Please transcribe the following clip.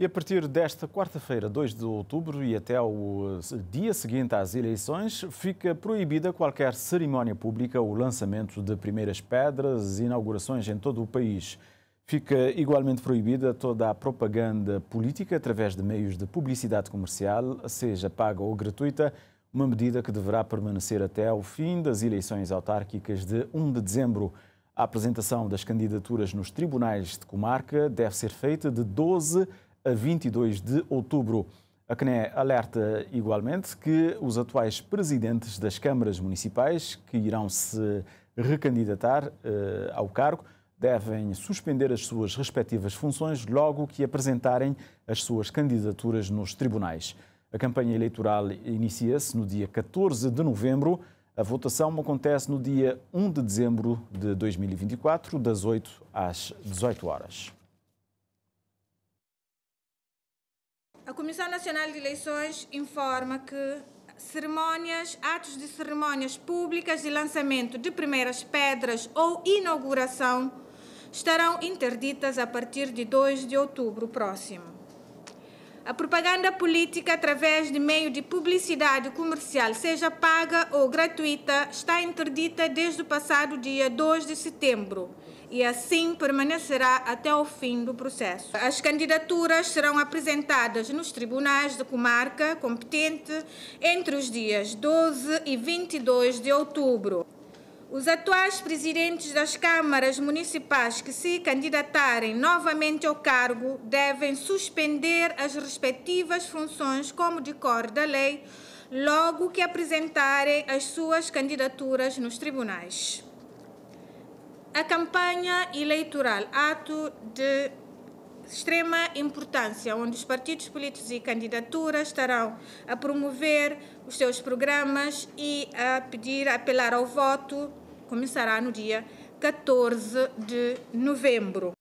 E a partir desta quarta-feira, 2 de outubro, e até o eh, dia seguinte às eleições, fica proibida qualquer cerimónia pública ou lançamento de primeiras pedras e inaugurações em todo o país. Fica igualmente proibida toda a propaganda política através de meios de publicidade comercial, seja paga ou gratuita, uma medida que deverá permanecer até ao fim das eleições autárquicas de 1 de dezembro. A apresentação das candidaturas nos tribunais de comarca deve ser feita de 12 a a 22 de outubro. A CNE alerta igualmente que os atuais presidentes das câmaras municipais que irão se recandidatar eh, ao cargo devem suspender as suas respectivas funções logo que apresentarem as suas candidaturas nos tribunais. A campanha eleitoral inicia-se no dia 14 de novembro. A votação acontece no dia 1 de dezembro de 2024, das 8 às 18 horas. A Comissão Nacional de Eleições informa que cerimónias, atos de cerimónias públicas de lançamento de primeiras pedras ou inauguração estarão interditas a partir de 2 de outubro próximo a propaganda política através de meio de publicidade comercial, seja paga ou gratuita, está interdita desde o passado dia 2 de setembro e assim permanecerá até o fim do processo. As candidaturas serão apresentadas nos tribunais de comarca competente entre os dias 12 e 22 de outubro. Os atuais presidentes das câmaras municipais que se candidatarem novamente ao cargo devem suspender as respectivas funções, como decorre da lei, logo que apresentarem as suas candidaturas nos tribunais. A campanha eleitoral, ato de extrema importância, onde os partidos políticos e candidaturas estarão a promover os seus programas e a pedir, a apelar ao voto começará no dia 14 de novembro.